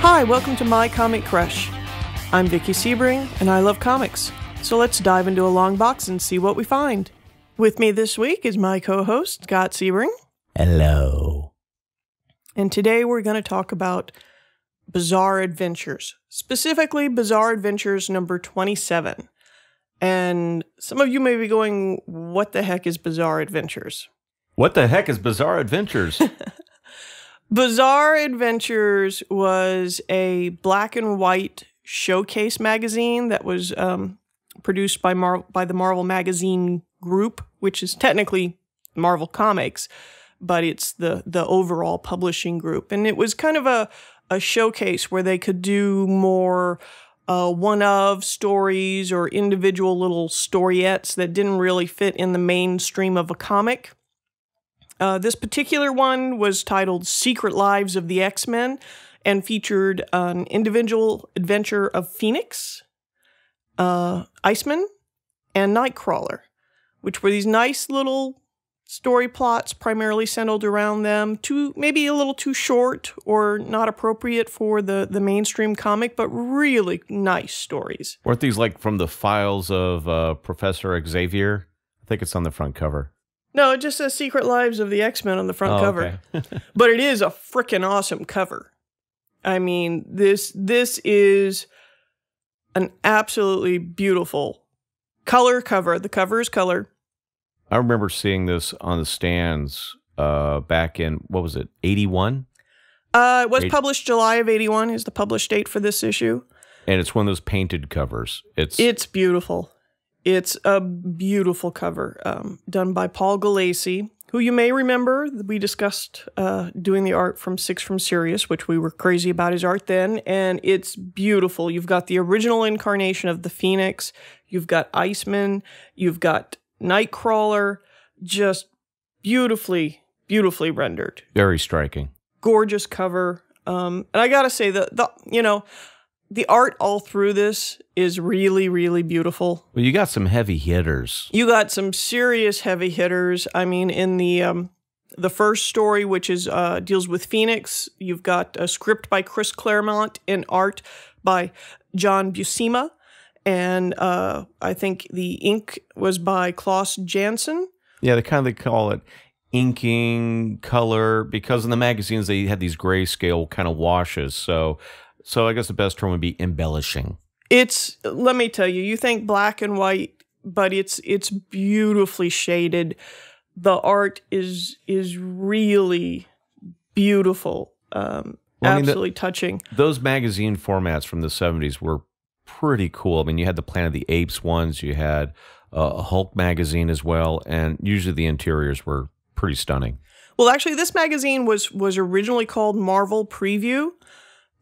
Hi, welcome to My Comic Crush. I'm Vicky Sebring, and I love comics. So let's dive into a long box and see what we find. With me this week is my co host, Scott Sebring. Hello. And today we're going to talk about Bizarre Adventures, specifically Bizarre Adventures number 27. And some of you may be going, What the heck is Bizarre Adventures? What the heck is Bizarre Adventures? Bizarre Adventures was a black and white showcase magazine that was um, produced by Mar- by the Marvel Magazine Group, which is technically Marvel Comics, but it's the the overall publishing group, and it was kind of a a showcase where they could do more uh, one of stories or individual little storiettes that didn't really fit in the mainstream of a comic. Uh, this particular one was titled Secret Lives of the X Men and featured an individual adventure of Phoenix, uh, Iceman, and Nightcrawler, which were these nice little story plots primarily centered around them, too maybe a little too short or not appropriate for the the mainstream comic, but really nice stories. Weren't these like from the files of uh, Professor Xavier? I think it's on the front cover. No, it just says Secret Lives of the X Men on the front oh, cover. Okay. but it is a freaking awesome cover. I mean, this this is an absolutely beautiful color cover. The cover is color. I remember seeing this on the stands uh, back in what was it, eighty one? Uh, it was 80. published July of eighty one. Is the published date for this issue? And it's one of those painted covers. It's it's beautiful. It's a beautiful cover um, done by Paul Galassi, who you may remember we discussed uh, doing the art from Six from Sirius, which we were crazy about his art then, and it's beautiful. You've got the original incarnation of the Phoenix, you've got Iceman, you've got Nightcrawler, just beautifully, beautifully rendered. Very striking. Gorgeous cover. Um, and I gotta say the the you know the art all through this is really really beautiful. Well, you got some heavy hitters. You got some serious heavy hitters. I mean, in the um, the first story, which is uh, deals with Phoenix, you've got a script by Chris Claremont and art by John Buscema and uh, I think the ink was by Klaus Janson. Yeah, they kind of call it inking color because in the magazines they had these grayscale kind of washes. So, so I guess the best term would be embellishing. It's let me tell you, you think black and white, but it's it's beautifully shaded. The art is is really beautiful. Um, well, absolutely I mean, the, touching. Those magazine formats from the 70s were pretty cool. I mean, you had the Planet of the Apes ones, you had uh, Hulk magazine as well, and usually the interiors were pretty stunning. Well, actually, this magazine was was originally called Marvel Preview,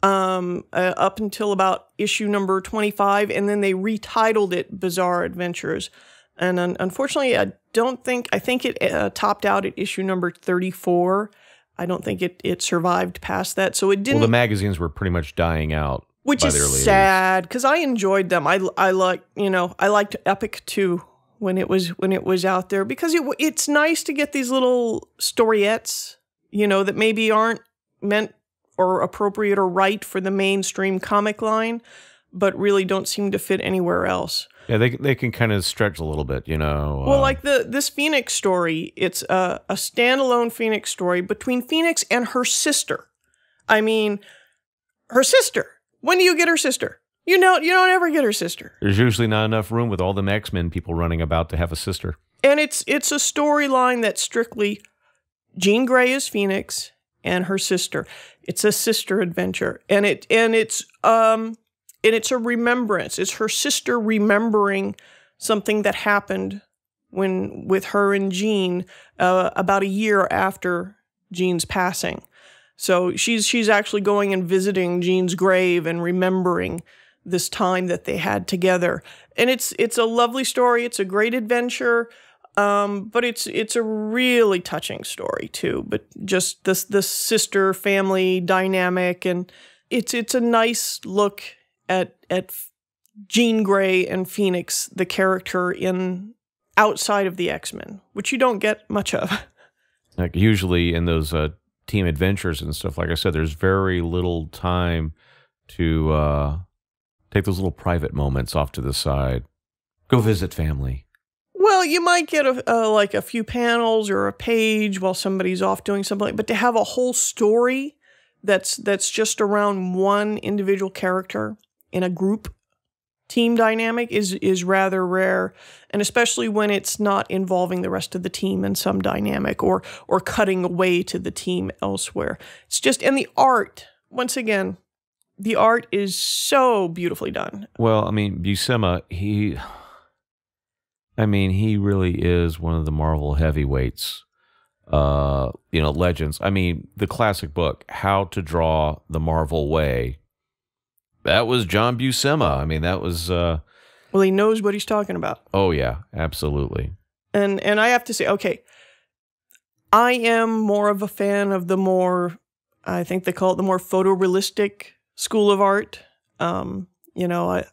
um, uh, up until about issue number twenty five, and then they retitled it Bizarre Adventures. And un unfortunately, I don't think I think it uh, topped out at issue number thirty four. I don't think it it survived past that, so it didn't. Well, the magazines were pretty much dying out which is sad because I enjoyed them. I I like you know I liked Epic too when it was when it was out there because it it's nice to get these little storyettes you know that maybe aren't meant or appropriate or right for the mainstream comic line, but really don't seem to fit anywhere else. Yeah, they they can kind of stretch a little bit, you know. Well, um, like the this Phoenix story, it's a, a standalone Phoenix story between Phoenix and her sister. I mean, her sister when do you get her sister? You know, you don't ever get her sister. There's usually not enough room with all them X Men people running about to have a sister. And it's it's a storyline that's strictly Jean Grey is Phoenix and her sister. It's a sister adventure, and it and it's um and it's a remembrance. It's her sister remembering something that happened when with her and Jean uh, about a year after Jean's passing. So she's she's actually going and visiting Jean's grave and remembering this time that they had together. And it's it's a lovely story. It's a great adventure. Um, but it's it's a really touching story too. But just this this sister family dynamic, and it's it's a nice look at at Jean Grey and Phoenix, the character in outside of the X Men, which you don't get much of. Like usually in those uh, team adventures and stuff, like I said, there's very little time to uh, take those little private moments off to the side. Go visit family. Well, you might get a, like a few panels or a page while somebody's off doing something, but to have a whole story that's that's just around one individual character in a group team dynamic is is rather rare and especially when it's not involving the rest of the team in some dynamic or or cutting away to the team elsewhere it's just and the art once again the art is so beautifully done well i mean buscema he i mean he really is one of the marvel heavyweights uh you know legends i mean the classic book how to draw the marvel way that was John Buscema. I mean, that was. Uh, well, he knows what he's talking about. Oh yeah, absolutely. And and I have to say, okay, I am more of a fan of the more, I think they call it the more photorealistic school of art. Um, you know, I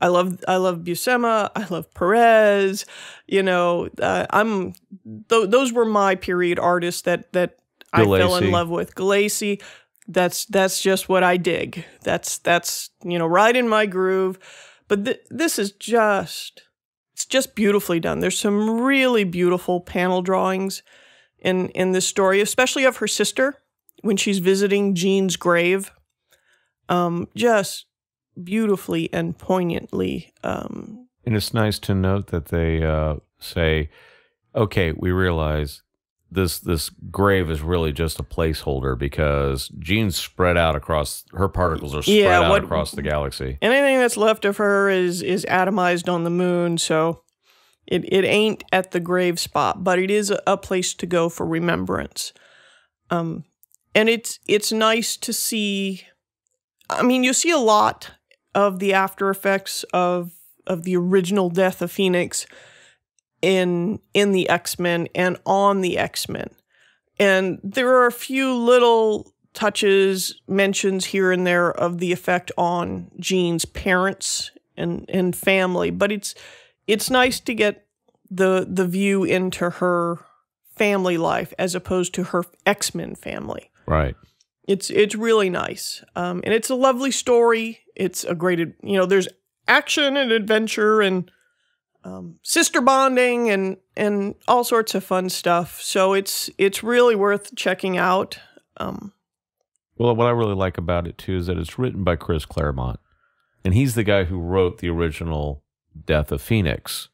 I love I love Buscema. I love Perez. You know, uh, I'm th those were my period artists that that I fell in love with. Glacy that's that's just what I dig. That's that's you know right in my groove. But th this is just it's just beautifully done. There's some really beautiful panel drawings in in this story, especially of her sister when she's visiting Jean's grave. Um, just beautifully and poignantly. Um, and it's nice to note that they uh, say, "Okay, we realize this this grave is really just a placeholder because Jean's spread out across her particles are spread yeah, what, out across the galaxy. And anything that's left of her is is atomized on the moon, so it it ain't at the grave spot, but it is a place to go for remembrance. Um and it's it's nice to see I mean, you see a lot of the after effects of of the original death of Phoenix in in the X-Men and on the X-Men. And there are a few little touches, mentions here and there of the effect on Jean's parents and and family, but it's it's nice to get the the view into her family life as opposed to her X-Men family. Right. It's it's really nice. Um, and it's a lovely story. It's a great, you know, there's action and adventure and um, sister bonding and and all sorts of fun stuff. So it's it's really worth checking out. Um, well, what I really like about it too is that it's written by Chris Claremont, and he's the guy who wrote the original Death of Phoenix.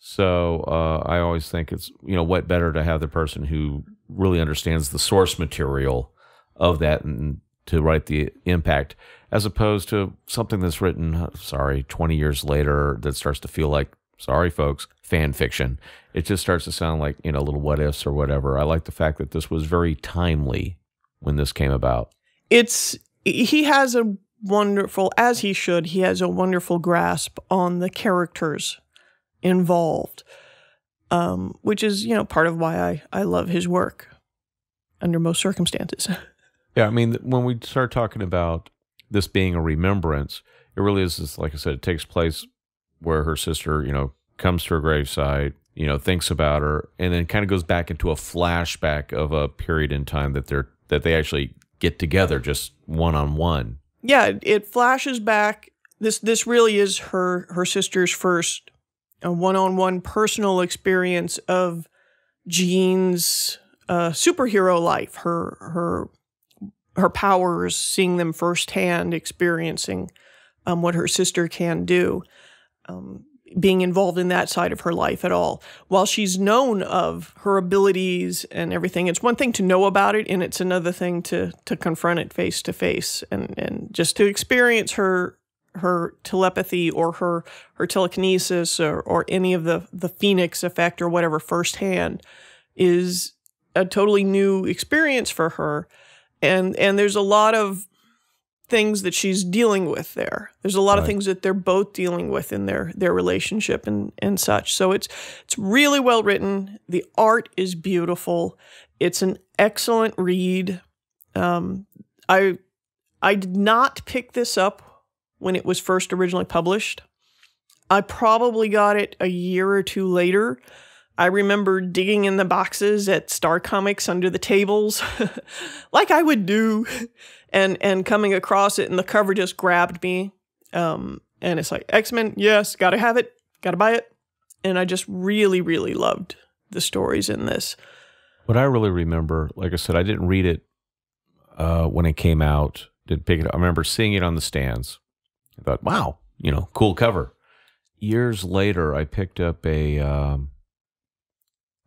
So uh, I always think it's you know what better to have the person who really understands the source material of that and to write the impact as opposed to something that's written uh, sorry 20 years later that starts to feel like sorry folks, fan fiction. It just starts to sound like, you know, little what ifs or whatever. I like the fact that this was very timely when this came about. It's he has a wonderful as he should, he has a wonderful grasp on the characters involved. Um, which is, you know, part of why I, I love his work under most circumstances. yeah, I mean, when we start talking about this being a remembrance, it really is, just, like I said, it takes place where her sister, you know, comes to her graveside, you know, thinks about her, and then kind of goes back into a flashback of a period in time that they're that they actually get together just one on one. Yeah, it flashes back. This this really is her her sister's first one on one personal experience of Jean's uh, superhero life. Her her her powers, seeing them firsthand, experiencing um, what her sister can do um, being involved in that side of her life at all. While she's known of her abilities and everything, it's one thing to know about it, and it's another thing to to confront it face to face and and just to experience her her telepathy or her her telekinesis or or any of the the phoenix effect or whatever firsthand is a totally new experience for her. And and there's a lot of things that she's dealing with there. There's a lot right. of things that they're both dealing with in their their relationship and and such. So it's it's really well written. The art is beautiful. It's an excellent read. Um, I I did not pick this up when it was first originally published. I probably got it a year or two later. I remember digging in the boxes at Star Comics under the tables, like I would do, and and coming across it, and the cover just grabbed me. Um, and it's like X Men, yes, gotta have it, gotta buy it. And I just really, really loved the stories in this. What I really remember, like I said, I didn't read it uh, when it came out. Didn't pick it. Up. I remember seeing it on the stands. I thought, wow, you know, cool cover. Years later, I picked up a. Um,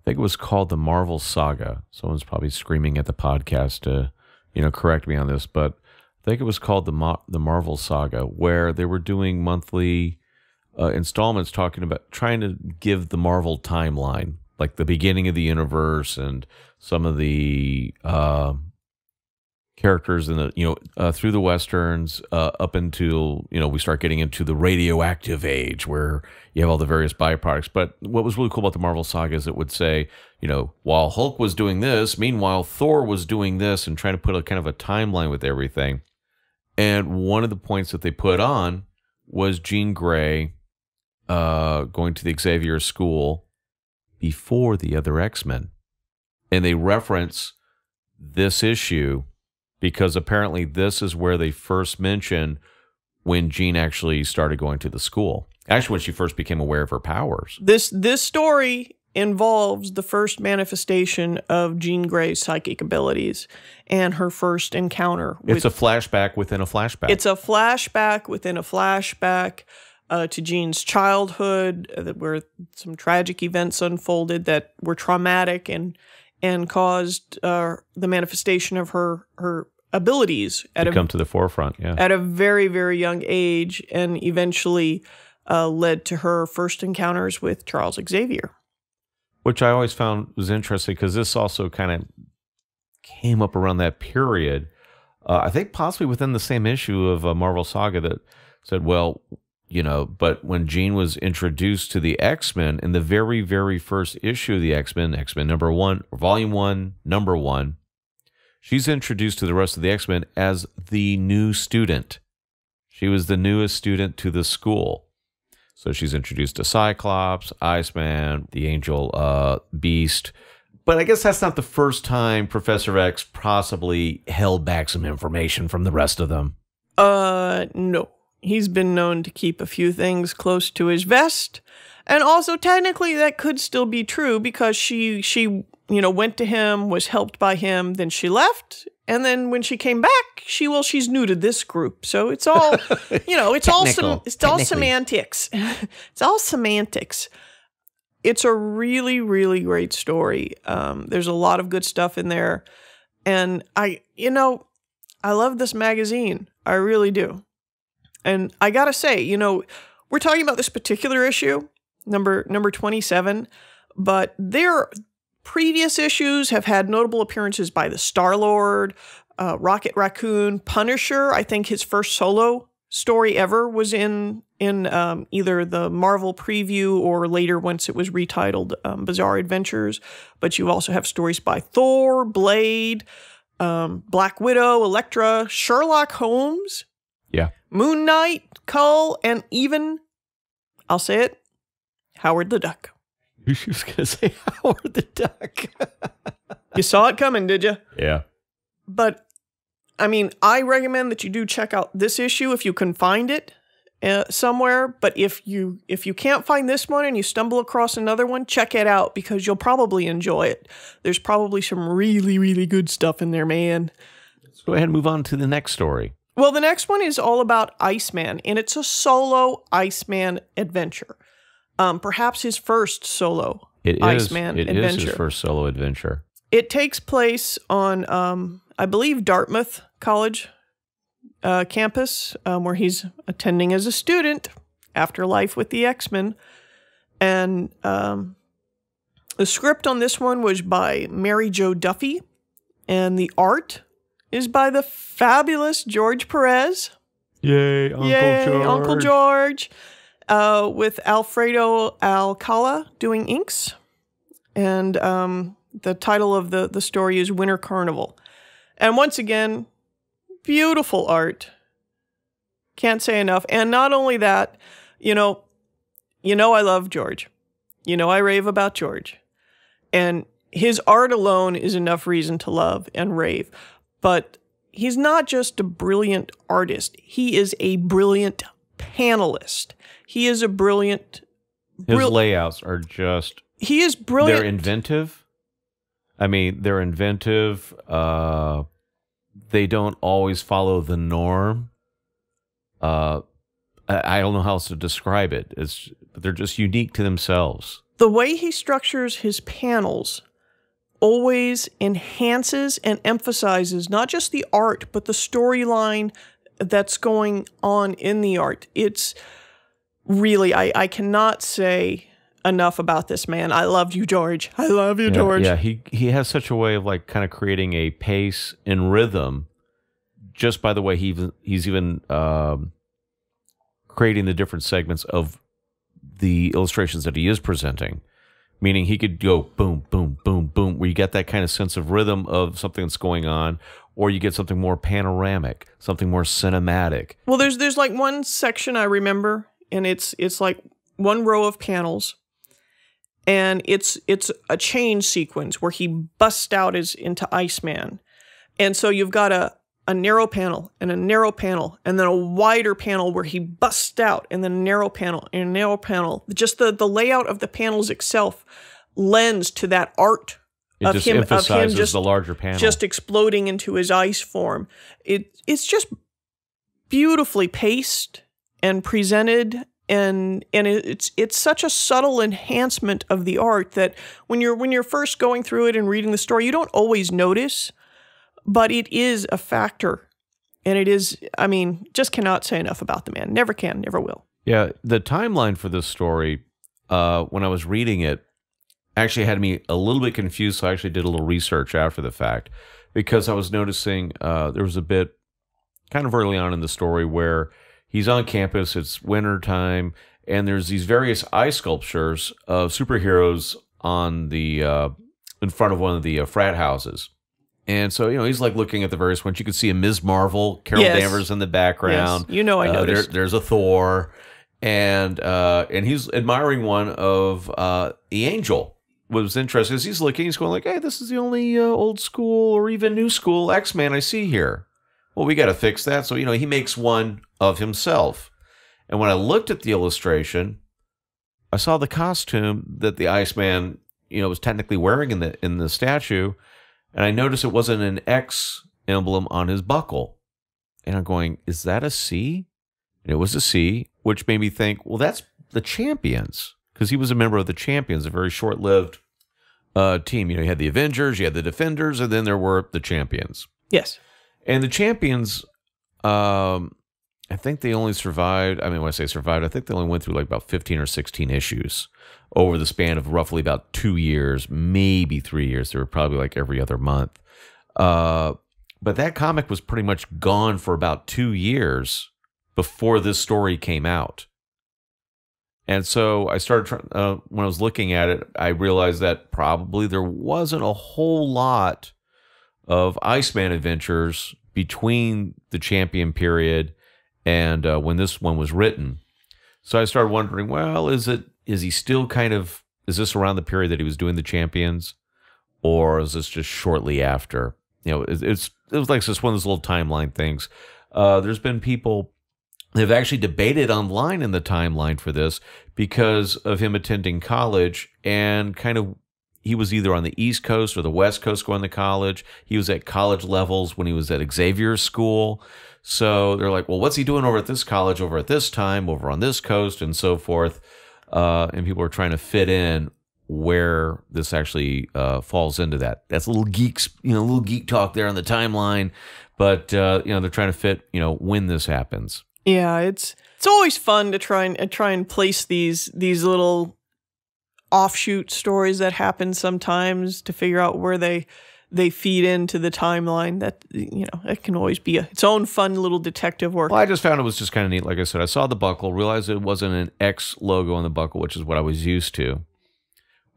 I think it was called the Marvel Saga. Someone's probably screaming at the podcast to, you know, correct me on this, but I think it was called the Mo the Marvel Saga, where they were doing monthly uh, installments talking about trying to give the Marvel timeline, like the beginning of the universe and some of the uh, characters in the you know uh, through the westerns uh, up until you know we start getting into the radioactive age where you have all the various byproducts but what was really cool about the marvel saga is it would say you know while hulk was doing this meanwhile thor was doing this and trying to put a kind of a timeline with everything and one of the points that they put on was jean gray uh, going to the xavier school before the other x-men and they reference this issue because apparently this is where they first mention when Jean actually started going to the school. Actually, when she first became aware of her powers. This this story involves the first manifestation of Jean Grey's psychic abilities and her first encounter. With, it's a flashback within a flashback. It's a flashback within a flashback uh, to Jean's childhood, uh, where some tragic events unfolded that were traumatic and and caused uh, the manifestation of her her abilities at to a, come to the forefront yeah. at a very very young age and eventually uh, led to her first encounters with charles xavier which i always found was interesting because this also kind of came up around that period uh, i think possibly within the same issue of a uh, marvel saga that said well you know but when jean was introduced to the x-men in the very very first issue of the x-men x-men number one or volume one number one She's introduced to the rest of the X Men as the new student. She was the newest student to the school. So she's introduced to Cyclops, Iceman, the Angel uh, Beast. But I guess that's not the first time Professor X possibly held back some information from the rest of them. Uh, no. He's been known to keep a few things close to his vest. And also technically that could still be true because she she you know, went to him, was helped by him, then she left. And then when she came back, she well, she's new to this group. So it's all you know, it's all it's all semantics. it's all semantics. It's a really, really great story. Um, there's a lot of good stuff in there. And I you know, I love this magazine. I really do. And I gotta say, you know, we're talking about this particular issue, number number twenty seven, but there Previous issues have had notable appearances by the Star Lord, uh, Rocket Raccoon, Punisher. I think his first solo story ever was in in um, either the Marvel preview or later once it was retitled um, Bizarre Adventures. But you also have stories by Thor, Blade, um, Black Widow, Elektra, Sherlock Holmes, yeah, Moon Knight, Cull, and even I'll say it, Howard the Duck. She was going to say Howard the Duck. you saw it coming, did you? Yeah. But I mean, I recommend that you do check out this issue if you can find it uh, somewhere. But if you if you can't find this one and you stumble across another one, check it out because you'll probably enjoy it. There's probably some really really good stuff in there, man. Let's go ahead and move on to the next story. Well, the next one is all about Iceman, and it's a solo Iceman adventure um, perhaps his first solo it Iceman is, it adventure. It is his first solo adventure. It takes place on, um, I believe, Dartmouth College uh, campus, um, where he's attending as a student after life with the X Men. And um, the script on this one was by Mary Jo Duffy, and the art is by the fabulous George Perez. Yay, Uncle Yay, George. Uncle George uh, with Alfredo Alcala doing inks. And um, the title of the, the story is Winter Carnival. And once again, beautiful art. Can't say enough. And not only that, you know, you know I love George. You know I rave about George. And his art alone is enough reason to love and rave. But he's not just a brilliant artist, he is a brilliant panelist. He is a brilliant. His layouts are just. He is brilliant. They're inventive. I mean, they're inventive. Uh, they don't always follow the norm. Uh, I, I don't know how else to describe it. It's they're just unique to themselves. The way he structures his panels always enhances and emphasizes not just the art, but the storyline, that's going on in the art. It's really, I, I cannot say enough about this man. I love you, George. I love you, yeah, George. Yeah, he, he has such a way of like kind of creating a pace and rhythm just by the way he he's even um, creating the different segments of the illustrations that he is presenting meaning he could go boom, boom, boom, boom, where you get that kind of sense of rhythm of something that's going on, or you get something more panoramic, something more cinematic. Well, there's there's like one section I remember, and it's it's like one row of panels, and it's it's a chain sequence where he busts out his into Iceman, and so you've got a a narrow panel and a narrow panel and then a wider panel where he busts out and then narrow panel and a narrow panel. Just the, the layout of the panels itself lends to that art it of him of him just the larger panel. just exploding into his ice form. It it's just beautifully paced and presented and and it's it's such a subtle enhancement of the art that when you're when you're first going through it and reading the story you don't always notice but it is a factor. And it is, I mean, just cannot say enough about the man. Never can, never will. Yeah. The timeline for this story, uh, when I was reading it, actually had me a little bit confused. So I actually did a little research after the fact because I was noticing uh, there was a bit kind of early on in the story where he's on campus, it's winter time, and there's these various eye sculptures of superheroes on the uh, in front of one of the uh, frat houses. And so, you know, he's like looking at the various ones. You can see a Ms. Marvel, Carol yes. Danvers in the background. Yes. You know, I know. Uh, there, there's a Thor, and uh, and he's admiring one of uh, the Angel. What was interesting is he's looking. He's going like, "Hey, this is the only uh, old school or even new school X Man I see here." Well, we got to fix that. So you know, he makes one of himself. And when I looked at the illustration, I saw the costume that the Iceman, you know, was technically wearing in the in the statue and I noticed it wasn't an X emblem on his buckle. And I'm going, is that a C? And it was a C, which made me think, well, that's the champions. Because he was a member of the champions, a very short lived uh, team. You know, you had the Avengers, you had the Defenders, and then there were the champions. Yes. And the champions, um, I think they only survived. I mean, when I say survived, I think they only went through like about 15 or 16 issues over the span of roughly about two years, maybe three years. They were probably like every other month. Uh, but that comic was pretty much gone for about two years before this story came out. And so I started uh, when I was looking at it, I realized that probably there wasn't a whole lot of Iceman adventures between the Champion period and uh, when this one was written. So I started wondering, well, is it is he still kind of is this around the period that he was doing the champions, or is this just shortly after? You know, it's, it's it was like just one of those little timeline things. Uh, there's been people they've actually debated online in the timeline for this because of him attending college and kind of he was either on the East Coast or the West Coast going to college. He was at college levels when he was at Xavier School. So they're like, well, what's he doing over at this college, over at this time, over on this coast, and so forth. Uh, and people are trying to fit in where this actually uh, falls into that. That's a little geeks, you know, a little geek talk there on the timeline. But uh, you know, they're trying to fit, you know, when this happens. Yeah, it's it's always fun to try and uh, try and place these these little offshoot stories that happen sometimes to figure out where they they feed into the timeline that you know it can always be a, its own fun little detective work well i just found it was just kind of neat like i said i saw the buckle realized it wasn't an x logo on the buckle which is what i was used to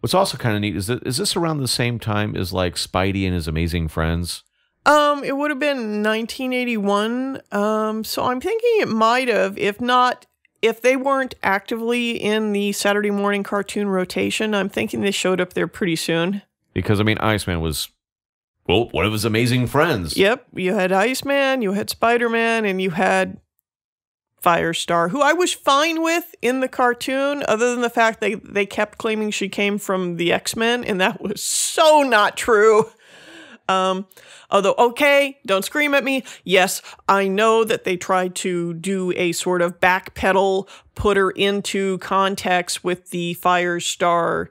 what's also kind of neat is that is this around the same time as like spidey and his amazing friends um, it would have been 1981. Um, so I'm thinking it might have, if not if they weren't actively in the Saturday morning cartoon rotation, I'm thinking they showed up there pretty soon. Because I mean, Iceman was well, one of his amazing friends. Yep, you had Iceman, you had Spider Man, and you had Firestar, who I was fine with in the cartoon, other than the fact they they kept claiming she came from the X Men, and that was so not true. Um, although, okay, don't scream at me. Yes, I know that they tried to do a sort of backpedal, put her into context with the Firestar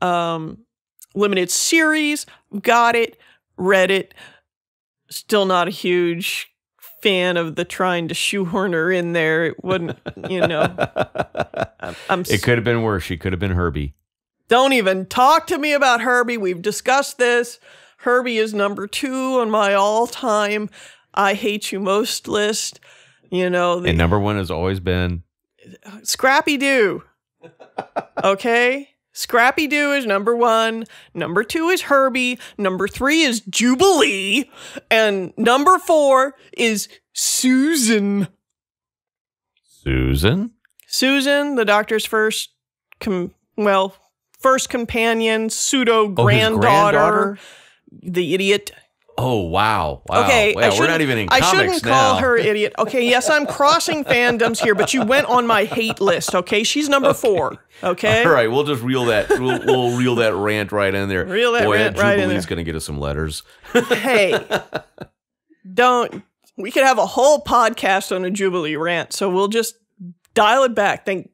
um, limited series. Got it, read it. Still not a huge fan of the trying to shoehorn her in there. It wouldn't, you know. I'm, I'm it could have been worse. She could have been Herbie. Don't even talk to me about Herbie. We've discussed this. Herbie is number two on my all time I hate you most list. You know, the, and number one has always been Scrappy Doo. okay. Scrappy Doo is number one. Number two is Herbie. Number three is Jubilee. And number four is Susan. Susan? Susan, the doctor's first, com- well, first companion, oh, pseudo granddaughter. Oh, the idiot. Oh wow! Wow. Okay, wow, we're not even in. I shouldn't now. call her idiot. Okay, yes, I'm crossing fandoms here, but you went on my hate list. Okay, she's number okay. four. Okay, all right, we'll just reel that. We'll, we'll reel that rant right in there. Reel that Boy, rant right in there. going to get us some letters. hey, don't. We could have a whole podcast on a Jubilee rant, so we'll just dial it back. Thank,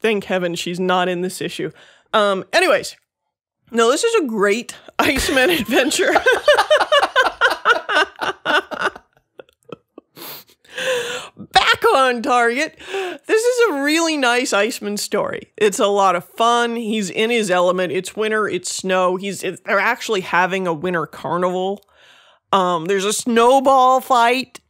thank heaven she's not in this issue. Um. Anyways, no, this is a great Iceman Adventure. Back on target. This is a really nice Iceman story. It's a lot of fun. He's in his element. It's winter, it's snow. He's they're actually having a winter carnival. Um, there's a snowball fight.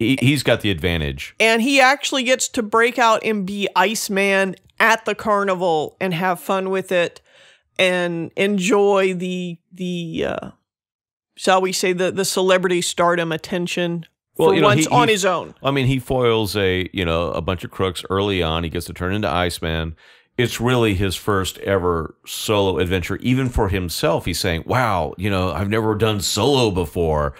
He, he's got the advantage. And he actually gets to break out and be Iceman at the carnival and have fun with it and enjoy the the uh, shall we say the the celebrity stardom attention well, for you know, once he, on he, his own. I mean, he foils a you know a bunch of crooks early on. He gets to turn into Iceman. It's really his first ever solo adventure, even for himself. He's saying, "Wow, you know, I've never done solo before,"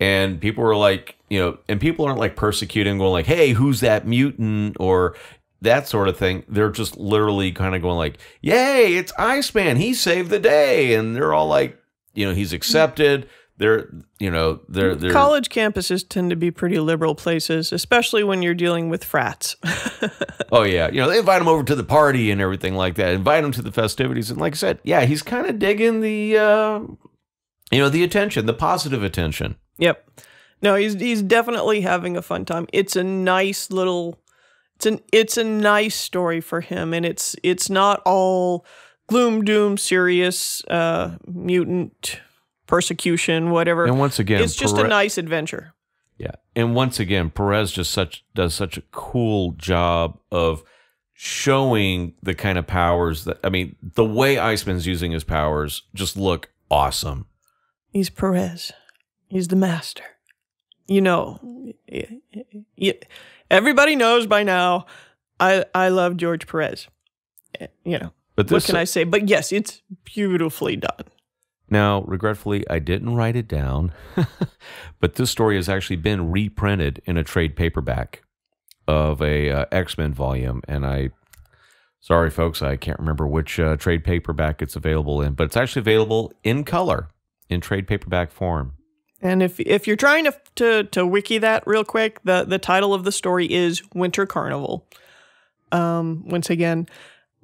and people were like, you know, and people aren't like persecuting, going like, "Hey, who's that mutant?" or that sort of thing. They're just literally kind of going like, "Yay, it's Iceman! He saved the day!" And they're all like, you know, he's accepted. They're, you know, they're, they're college campuses tend to be pretty liberal places, especially when you're dealing with frats. oh yeah, you know, they invite him over to the party and everything like that. Invite him to the festivities, and like I said, yeah, he's kind of digging the, uh, you know, the attention, the positive attention. Yep. No, he's he's definitely having a fun time. It's a nice little it's an it's a nice story for him, and it's it's not all gloom, doom, serious, uh, mutant persecution, whatever. And once again, it's just a nice adventure. Yeah, and once again, Perez just such does such a cool job of showing the kind of powers that I mean, the way Iceman's using his powers just look awesome. He's Perez. He's the master. You know, yeah, yeah, everybody knows by now. I I love George Perez. Eh, you know, but what can I say? But yes, it's beautifully done. Now, regretfully, I didn't write it down, but this story has actually been reprinted in a trade paperback of a uh, X Men volume, and I. Sorry, folks, I can't remember which uh, trade paperback it's available in, but it's actually available in color in trade paperback form. And if if you're trying to to, to wiki that real quick, the the title of the story is Winter Carnival. Um, once again,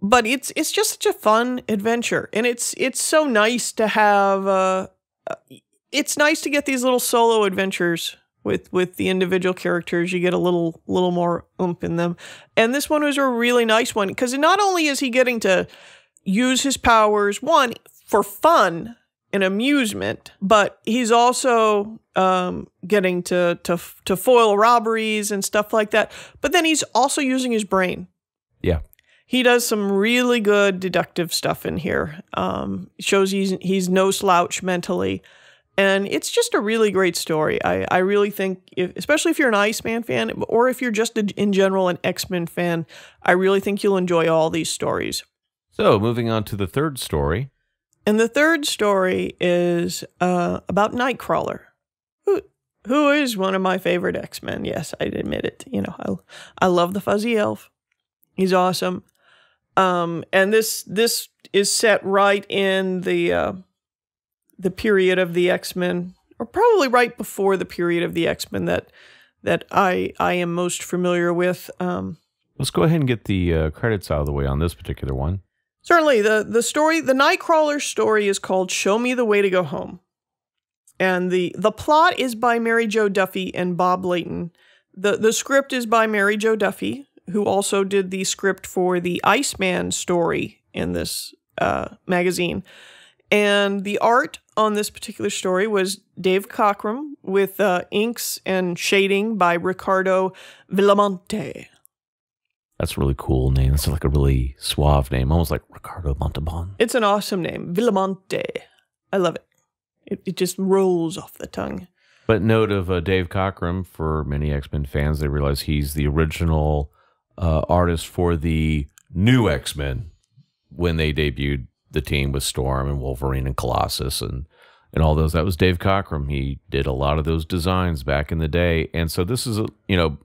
but it's it's just such a fun adventure, and it's it's so nice to have. Uh, uh it's nice to get these little solo adventures with with the individual characters. You get a little little more oomph in them, and this one was a really nice one because not only is he getting to use his powers one for fun an amusement, but he's also um, getting to to to foil robberies and stuff like that. But then he's also using his brain. Yeah, he does some really good deductive stuff in here. Um, shows he's he's no slouch mentally, and it's just a really great story. I I really think, if, especially if you're an Iceman fan, or if you're just a, in general an X Men fan, I really think you'll enjoy all these stories. So moving on to the third story. And the third story is uh, about Nightcrawler, who, who is one of my favorite X Men. Yes, I admit it. You know, I, I love the fuzzy elf. He's awesome. Um, and this this is set right in the uh, the period of the X Men, or probably right before the period of the X Men that that I I am most familiar with. Um, Let's go ahead and get the uh, credits out of the way on this particular one. Certainly, the, the story, the Nightcrawler story is called Show Me the Way to Go Home. And the, the plot is by Mary Jo Duffy and Bob Layton. The, the script is by Mary Jo Duffy, who also did the script for the Iceman story in this uh, magazine. And the art on this particular story was Dave Cockrum with uh, inks and shading by Ricardo Villamonte. That's a really cool name. That's like a really suave name, almost like Ricardo Montalban. It's an awesome name, Villamonte. I love it. It, it just rolls off the tongue. But note of uh, Dave Cockrum for many X Men fans, they realize he's the original uh, artist for the new X Men when they debuted the team with Storm and Wolverine and Colossus and and all those. That was Dave Cockrum. He did a lot of those designs back in the day. And so this is a you know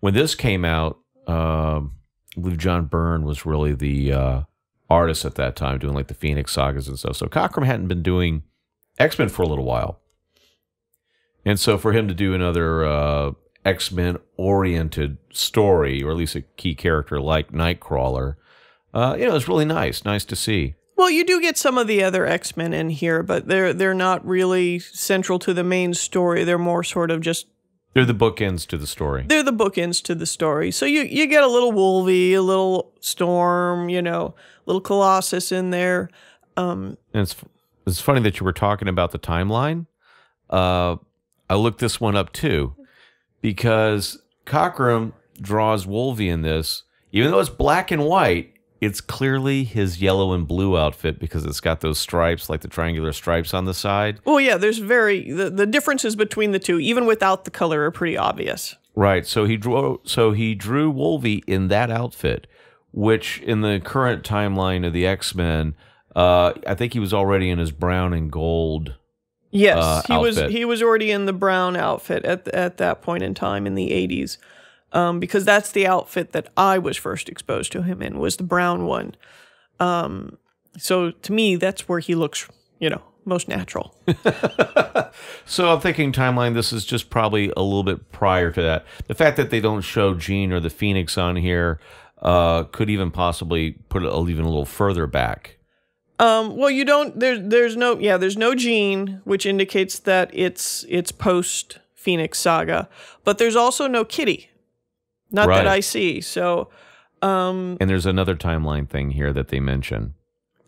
when this came out, um, I believe John Byrne was really the uh, artist at that time, doing like the Phoenix sagas and stuff. So Cockrum hadn't been doing X Men for a little while, and so for him to do another uh, X Men oriented story, or at least a key character like Nightcrawler, uh, you know, it's really nice. Nice to see. Well, you do get some of the other X Men in here, but they're they're not really central to the main story. They're more sort of just they're the bookends to the story. They're the bookends to the story. So you you get a little Wolvie, a little Storm, you know, a little Colossus in there. Um, and it's it's funny that you were talking about the timeline. Uh, I looked this one up too, because Cockrum draws Wolvie in this, even though it's black and white it's clearly his yellow and blue outfit because it's got those stripes, like the triangular stripes on the side. Well, yeah, there's very the, the differences between the two, even without the color, are pretty obvious. Right. So he drew so he drew Wolvie in that outfit, which in the current timeline of the X Men, uh, I think he was already in his brown and gold. Yes, uh, he outfit. was. He was already in the brown outfit at at that point in time in the eighties um, because that's the outfit that I was first exposed to him in was the brown one. Um, so to me, that's where he looks, you know, most natural. so I'm thinking timeline. This is just probably a little bit prior to that. The fact that they don't show Gene or the Phoenix on here uh, could even possibly put it even a little further back. Um, well, you don't. There's there's no yeah. There's no Gene, which indicates that it's it's post Phoenix Saga. But there's also no Kitty, not right. that I see. So. Um, and there's another timeline thing here that they mention,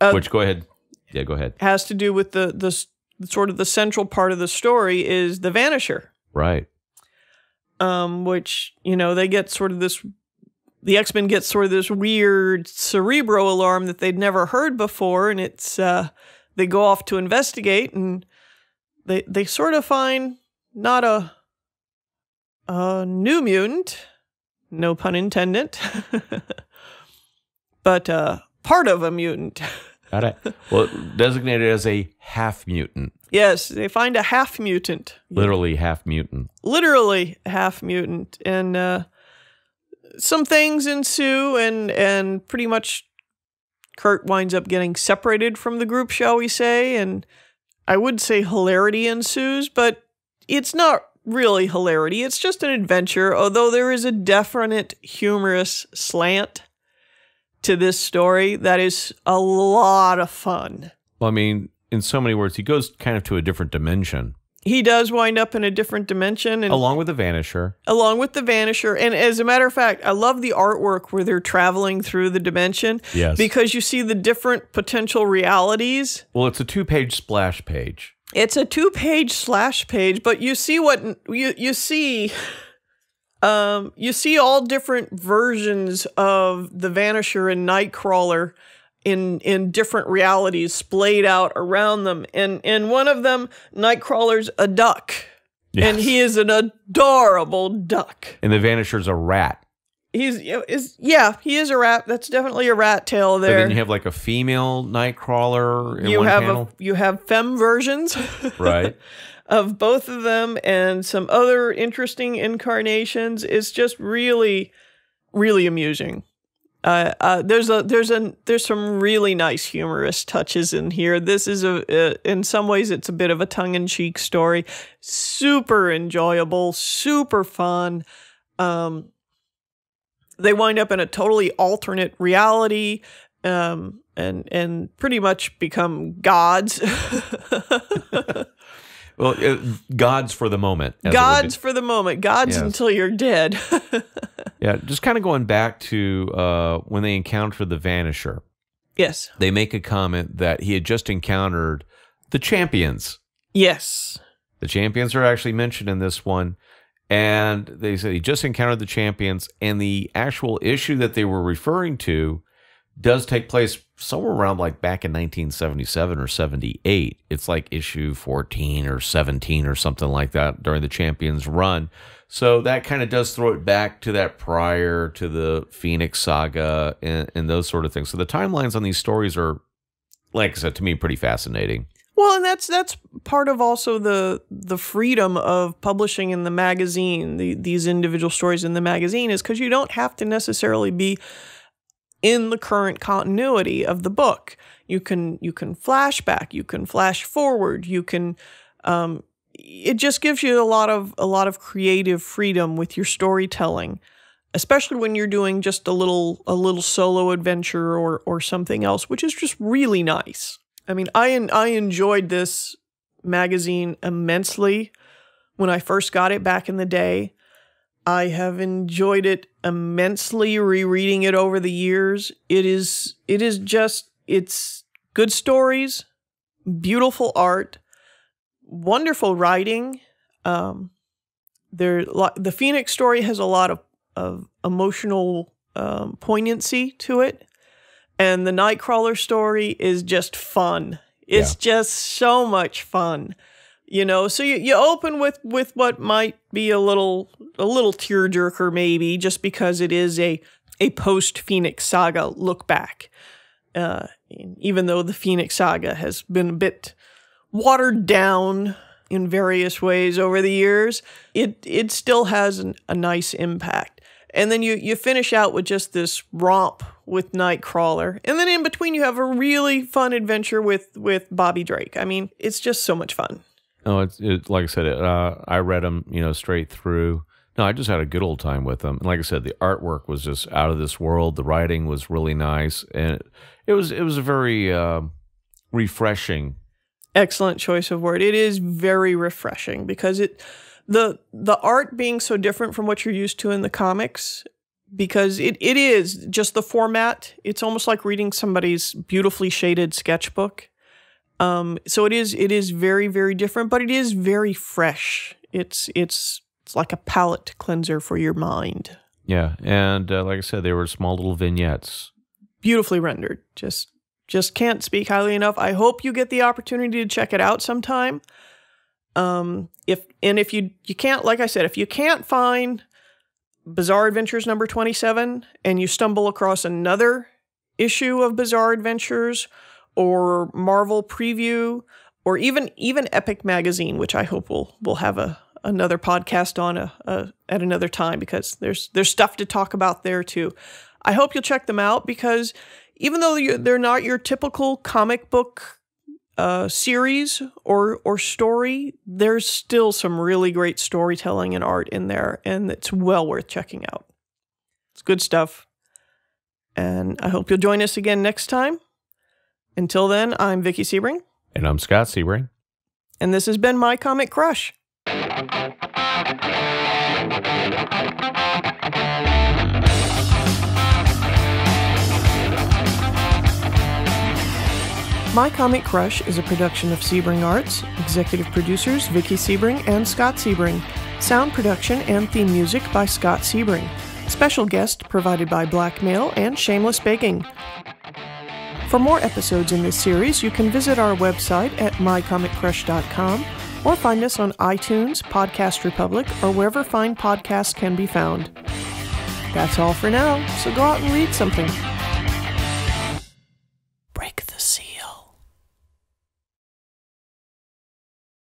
uh, which go ahead. Yeah, go ahead. Has to do with the the sort of the central part of the story is the Vanisher. Right. Um, which you know they get sort of this the X Men get sort of this weird cerebro alarm that they'd never heard before, and it's uh, they go off to investigate, and they they sort of find not a a new mutant, no pun intended. but uh, part of a mutant. Got it. Well, designated as a half mutant. Yes, they find a half mutant. Literally half mutant. Literally half mutant, and uh, some things ensue, and and pretty much, Kurt winds up getting separated from the group, shall we say? And I would say hilarity ensues, but it's not really hilarity. It's just an adventure, although there is a definite humorous slant to this story that is a lot of fun. Well, I mean, in so many words, he goes kind of to a different dimension. He does wind up in a different dimension, and along with the Vanisher, along with the Vanisher, and as a matter of fact, I love the artwork where they're traveling through the dimension. Yes, because you see the different potential realities. Well, it's a two-page splash page. It's a two-page slash page, but you see what you you see um, you see all different versions of the Vanisher and Nightcrawler in in different realities splayed out around them. And in one of them, Nightcrawler's a duck. Yes. And he is an adorable duck. And the Vanisher's a rat he's is yeah he is a rat that's definitely a rat tail there but then you have like a female nightcrawler you have panel. A, you have fem versions right of both of them and some other interesting incarnations it's just really really amusing uh, uh, there's a there's a there's some really nice humorous touches in here. This is a, a in some ways it's a bit of a tongue in cheek story, super enjoyable, super fun. Um, they wind up in a totally alternate reality um, and and pretty much become gods. well, uh, gods for the moment. Gods for the moment. Gods yes. until you're dead. yeah, just kind of going back to uh, when they encounter the Vanisher. Yes. They make a comment that he had just encountered the champions. Yes. The champions are actually mentioned in this one. And they said he just encountered the champions, and the actual issue that they were referring to does take place somewhere around like back in 1977 or 78. It's like issue 14 or 17 or something like that during the champions run. So that kind of does throw it back to that prior to the Phoenix saga and, and those sort of things. So the timelines on these stories are, like I said, to me, pretty fascinating. Well, and that's that's part of also the the freedom of publishing in the magazine, the, these individual stories in the magazine, is because you don't have to necessarily be in the current continuity of the book. You can you can flashback, you can flash forward, you can. Um, it just gives you a lot of a lot of creative freedom with your storytelling, especially when you're doing just a little a little solo adventure or or something else, which is just really nice. I mean, I I enjoyed this magazine immensely when I first got it back in the day. I have enjoyed it immensely rereading it over the years. It is it is just it's good stories, beautiful art, wonderful writing. Um, there the Phoenix story has a lot of of emotional um, poignancy to it. And the Nightcrawler story is just fun. It's yeah. just so much fun. You know, so you, you open with with what might be a little a little tearjerker maybe just because it is a a post Phoenix Saga look back. Uh, even though the Phoenix Saga has been a bit watered down in various ways over the years, it it still has an, a nice impact. And then you you finish out with just this romp with Nightcrawler. And then in between you have a really fun adventure with with Bobby Drake. I mean, it's just so much fun. No, oh, it's it, like I said, it, uh, I read them, you know, straight through. No, I just had a good old time with them. And like I said, the artwork was just out of this world. The writing was really nice, and it, it was it was a very uh, refreshing. Excellent choice of word. It is very refreshing because it the the art being so different from what you're used to in the comics because it, it is just the format it's almost like reading somebody's beautifully shaded sketchbook um, so it is it is very very different but it is very fresh it's it's it's like a palate cleanser for your mind yeah and uh, like i said they were small little vignettes beautifully rendered just just can't speak highly enough i hope you get the opportunity to check it out sometime um, if and if you you can't, like I said, if you can't find Bizarre Adventures number 27 and you stumble across another issue of Bizarre Adventures or Marvel Preview or even even Epic Magazine, which I hope will will have a another podcast on a, uh, a, uh, at another time because there's there's stuff to talk about there too. I hope you'll check them out because even though they're not your typical comic book uh, series or or story, there's still some really great storytelling and art in there, and it's well worth checking out. It's good stuff, and I hope you'll join us again next time. Until then, I'm Vicky Sebring, and I'm Scott Sebring, and this has been my comic crush. My Comic Crush is a production of Sebring Arts, executive producers Vicky Sebring and Scott Sebring, sound production and theme music by Scott Sebring, special guest provided by Blackmail and Shameless Baking. For more episodes in this series, you can visit our website at mycomiccrush.com or find us on iTunes, Podcast Republic, or wherever fine podcasts can be found. That's all for now, so go out and read something. Break the seal.